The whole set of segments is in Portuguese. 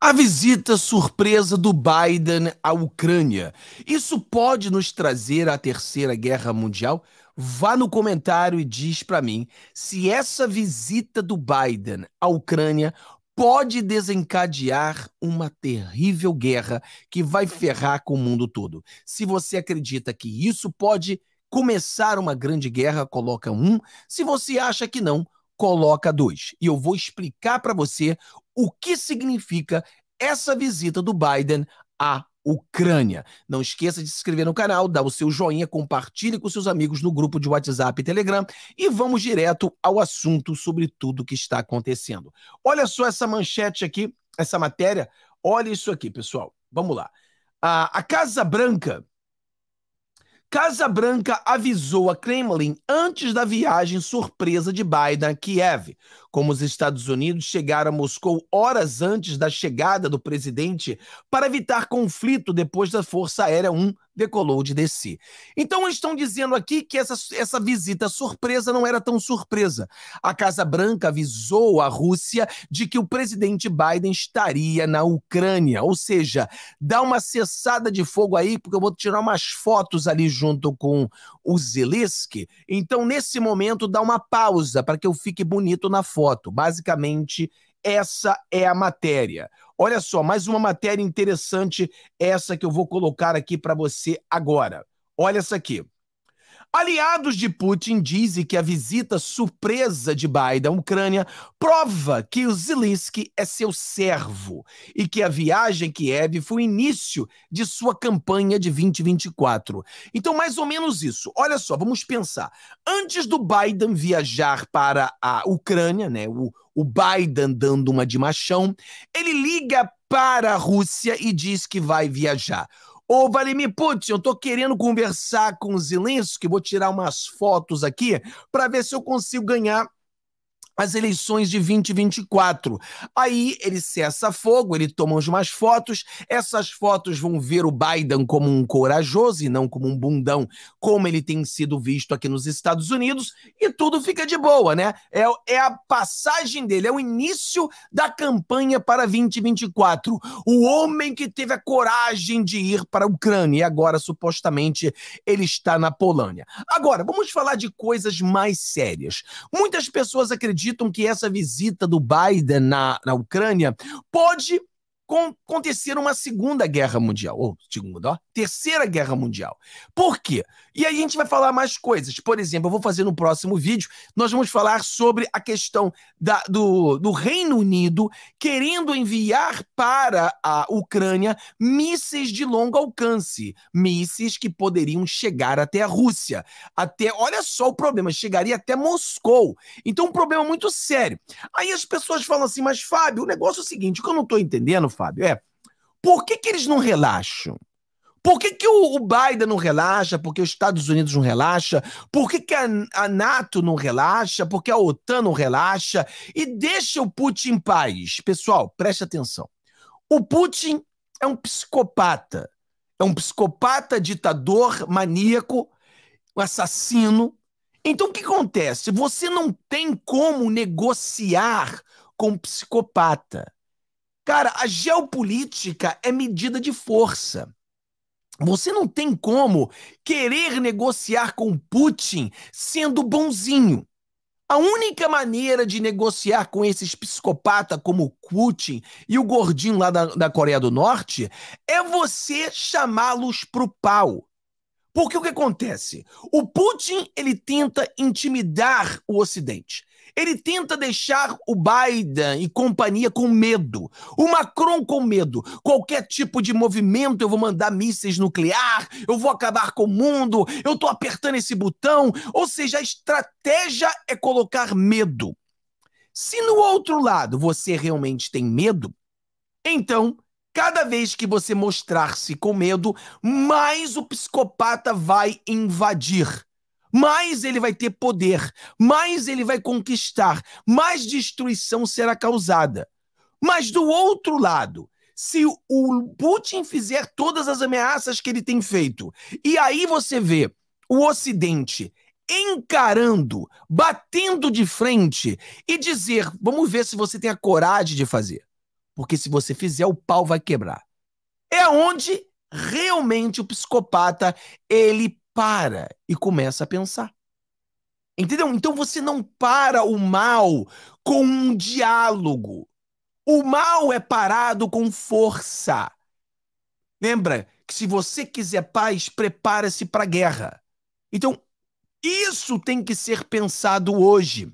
A visita surpresa do Biden à Ucrânia. Isso pode nos trazer à Terceira Guerra Mundial? Vá no comentário e diz para mim se essa visita do Biden à Ucrânia pode desencadear uma terrível guerra que vai ferrar com o mundo todo. Se você acredita que isso pode começar uma grande guerra, coloca um. Se você acha que não, coloca dois. E eu vou explicar para você o que significa essa visita do Biden à Ucrânia. Não esqueça de se inscrever no canal, dar o seu joinha, compartilhe com seus amigos no grupo de WhatsApp e Telegram e vamos direto ao assunto sobre tudo que está acontecendo. Olha só essa manchete aqui, essa matéria. Olha isso aqui, pessoal. Vamos lá. A, a Casa Branca Casa Branca avisou a Kremlin antes da viagem surpresa de Biden a Kiev. Como os Estados Unidos chegaram a Moscou horas antes da chegada do presidente para evitar conflito depois da Força Aérea 1 decolou de descer. Então estão dizendo aqui que essa, essa visita surpresa não era tão surpresa. A Casa Branca avisou a Rússia de que o presidente Biden estaria na Ucrânia, ou seja, dá uma cessada de fogo aí porque eu vou tirar umas fotos ali junto com o Zeliski. Então, nesse momento, dá uma pausa para que eu fique bonito na foto. Basicamente, essa é a matéria. Olha só, mais uma matéria interessante, essa que eu vou colocar aqui para você agora. Olha essa aqui. Aliados de Putin dizem que a visita surpresa de Biden à Ucrânia prova que o Zelensky é seu servo e que a viagem a Kiev foi o início de sua campanha de 2024. Então, mais ou menos isso. Olha só, vamos pensar. Antes do Biden viajar para a Ucrânia, né, o, o Biden dando uma de machão, ele liga para a Rússia e diz que vai viajar. Ô, Valimir, putz, eu tô querendo conversar com o Zilinski, vou tirar umas fotos aqui para ver se eu consigo ganhar as eleições de 2024. Aí ele cessa fogo, ele toma umas fotos, essas fotos vão ver o Biden como um corajoso e não como um bundão, como ele tem sido visto aqui nos Estados Unidos, e tudo fica de boa, né? É, é a passagem dele, é o início da campanha para 2024. O homem que teve a coragem de ir para a Ucrânia e agora supostamente ele está na Polônia. Agora, vamos falar de coisas mais sérias. Muitas pessoas acreditam acreditam que essa visita do Biden na, na Ucrânia pode acontecer uma segunda guerra mundial, ou segunda, ó, terceira guerra mundial. Por quê? E aí a gente vai falar mais coisas. Por exemplo, eu vou fazer no próximo vídeo, nós vamos falar sobre a questão da, do, do Reino Unido querendo enviar para a Ucrânia mísseis de longo alcance, mísseis que poderiam chegar até a Rússia. Até, olha só o problema, chegaria até Moscou. Então, um problema muito sério. Aí as pessoas falam assim, mas Fábio, o negócio é o seguinte, o que eu não estou entendendo, Fábio, é por que, que eles não relaxam? Por que, que o, o Biden não relaxa? Por que os Estados Unidos não relaxa? Por que, que a, a NATO não relaxa? Por que a OTAN não relaxa? E deixa o Putin em paz. Pessoal, preste atenção. O Putin é um psicopata. É um psicopata, ditador, maníaco, assassino. Então o que acontece? Você não tem como negociar com um psicopata. Cara, a geopolítica é medida de força. Você não tem como querer negociar com Putin sendo bonzinho. A única maneira de negociar com esses psicopatas como Putin e o gordinho lá da, da Coreia do Norte é você chamá-los pro pau. Porque o que acontece? O Putin ele tenta intimidar o Ocidente. Ele tenta deixar o Biden e companhia com medo, o Macron com medo. Qualquer tipo de movimento, eu vou mandar mísseis nuclear, eu vou acabar com o mundo, eu estou apertando esse botão. Ou seja, a estratégia é colocar medo. Se no outro lado você realmente tem medo, então cada vez que você mostrar-se com medo, mais o psicopata vai invadir mais ele vai ter poder, mais ele vai conquistar, mais destruição será causada. Mas do outro lado, se o Putin fizer todas as ameaças que ele tem feito, e aí você vê o Ocidente encarando, batendo de frente e dizer: vamos ver se você tem a coragem de fazer. Porque se você fizer, o pau vai quebrar. É onde realmente o psicopata ele para e começa a pensar. Entendeu? Então você não para o mal com um diálogo. O mal é parado com força. Lembra que se você quiser paz, prepare se para a guerra. Então, isso tem que ser pensado hoje.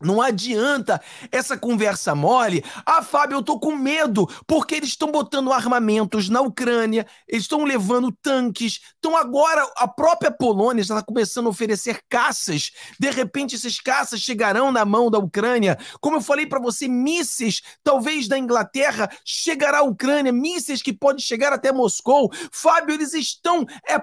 Não adianta essa conversa mole. Ah, Fábio, eu tô com medo, porque eles estão botando armamentos na Ucrânia, eles estão levando tanques. Então agora a própria Polônia está começando a oferecer caças. De repente esses caças chegarão na mão da Ucrânia. Como eu falei para você, mísseis, talvez da Inglaterra, chegará à Ucrânia, mísseis que podem chegar até Moscou. Fábio, eles estão é,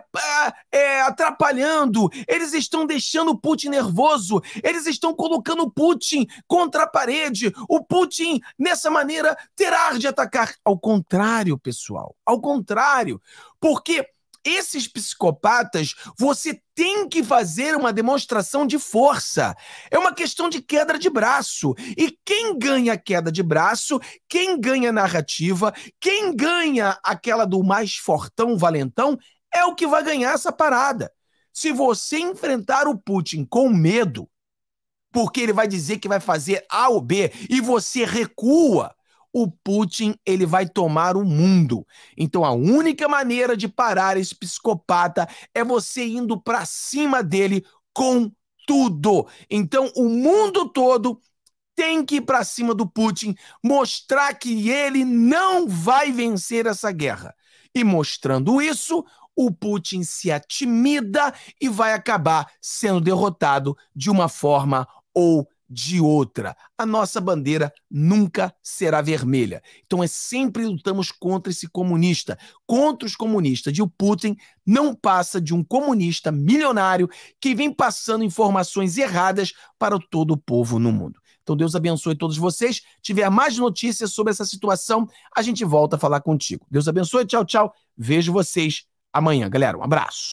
é, atrapalhando, eles estão deixando o Putin nervoso, eles estão colocando o Putin Putin contra a parede. O Putin, nessa maneira, terá de atacar. Ao contrário, pessoal. Ao contrário. Porque esses psicopatas, você tem que fazer uma demonstração de força. É uma questão de queda de braço. E quem ganha a queda de braço, quem ganha a narrativa, quem ganha aquela do mais fortão, valentão, é o que vai ganhar essa parada. Se você enfrentar o Putin com medo, porque ele vai dizer que vai fazer A ou B e você recua, o Putin ele vai tomar o mundo. Então a única maneira de parar esse psicopata é você indo para cima dele com tudo. Então o mundo todo tem que ir para cima do Putin, mostrar que ele não vai vencer essa guerra. E mostrando isso, o Putin se atimida e vai acabar sendo derrotado de uma forma ou de outra. A nossa bandeira nunca será vermelha. Então é sempre lutamos contra esse comunista, contra os comunistas. E o Putin não passa de um comunista milionário que vem passando informações erradas para todo o povo no mundo. Então Deus abençoe todos vocês. Tiver mais notícias sobre essa situação, a gente volta a falar contigo. Deus abençoe, tchau, tchau. Vejo vocês amanhã, galera. Um abraço.